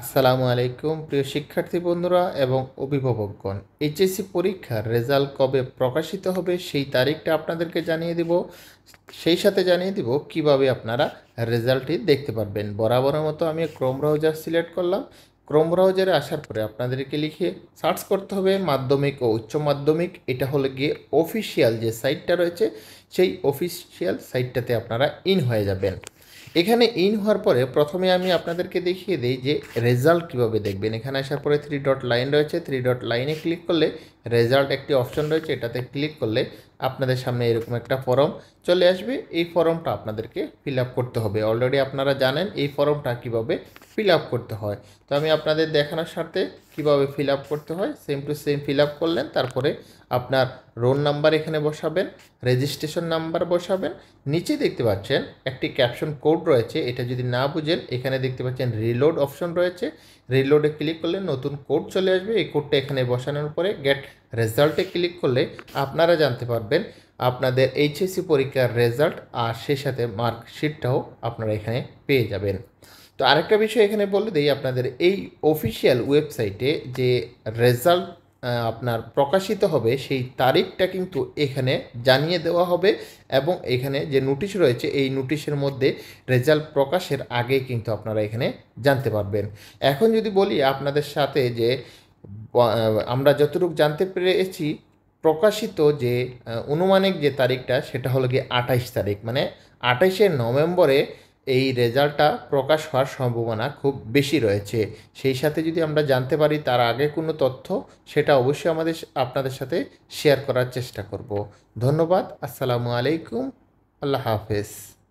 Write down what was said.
আসসালামু আলাইকুম প্রিয় শিক্ষার্থী বন্ধুরা এবং অভিভাবকগণ এইচএসসি পরীক্ষার রেজাল্ট কবে প্রকাশিত হবে সেই তারিখটা আপনাদেরকে জানিয়ে দিব সেই সাথে জানিয়ে দিব কিভাবে আপনারা রেজাল্টটি দেখতে পারবেন বরাবরের মতো আমি ক্রোম ব্রাউজার সিলেক্ট করলাম ক্রোম ব্রাউজারে আসার পরে আপনাদেরকে লিখে সার্চ করতে হবে মাধ্যমিক ও উচ্চ মাধ্যমিক এটা হলো গিয়ে অফিসিয়াল যে সাইটটা রয়েছে সেই অফিসিয়াল সাইটটাতে আপনারা ইন হয়ে যাবেন এখানে ইন হওয়ার পরে প্রথমে আমি আপনাদেরকে দেখিয়ে দিই যে রেজাল্ট কিভাবে দেখবেন এখানে আসার পরে থ্রি ডট লাইন রয়েছে থ্রি ডট লাইনে ক্লিক করলে রেজাল্ট একটি অপশন রয়েছে এটাতে ক্লিক করলে আপনাদের সামনে এরকম একটা ফর্ম চলে আসবে এই ফর্মটা আপনাদেরকে ফিল করতে হবে অলরেডি আপনারা জানেন এই ফর্মটা কিভাবে ফিল আপ করতে হয় তো আমি আপনাদের দেখানোর সাথে কীভাবে ফিল আপ করতে হয় same to same fill up করলেন তারপরে আপনার রোল নাম্বার এখানে বসাবেন রেজিস্ট্রেশন নাম্বার বসাবেন নিচে দেখতে পাচ্ছেন একটি ক্যাপশন কোড রয়েছে এটা যদি না বুঝেন এখানে দেখতে পাচ্ছেন রিলোড অপশন রয়েছে রিলোডে ক্লিক করলে নতুন কোড চলে আসবে এই কোডটা এখানে বসানোর পরে গেট রেজাল্টে ক্লিক করলে আপনারা জানতে পারবেন আপনাদের এইচএসসি পরীক্ষার রেজাল্ট আর সেই সাথে মার্কশিটটাও আপনারা এখানে পেয়ে যাবেন তো আরেকটা বিষয় এখানে বলে দিই আপনাদের এই অফিসিয়াল ওয়েবসাইটে যে রেজাল্ট আপনার প্রকাশিত হবে সেই তারিখটা কিন্তু এখানে জানিয়ে দেওয়া হবে এবং এখানে যে নোটিশ রয়েছে এই নোটিশের মধ্যে রেজাল্ট প্রকাশের আগে কিন্তু আপনারা এখানে জানতে পারবেন এখন যদি বলি আপনাদের সাথে যে আমরা যতটুকু জানতে পেরেছি প্রকাশিত যে অনুমানিক যে তারিখটা সেটা হলো গিয়ে আঠাইশ তারিখ মানে আঠাইশে নভেম্বরে এই রেজাল্টটা প্রকাশ হওয়ার সম্ভাবনা খুব বেশি রয়েছে সেই সাথে যদি আমরা জানতে পারি তার আগে কোনো তথ্য সেটা অবশ্যই আমাদের আপনাদের সাথে শেয়ার করার চেষ্টা করব ধন্যবাদ আসসালামু আলাইকুম আল্লাহ হাফেজ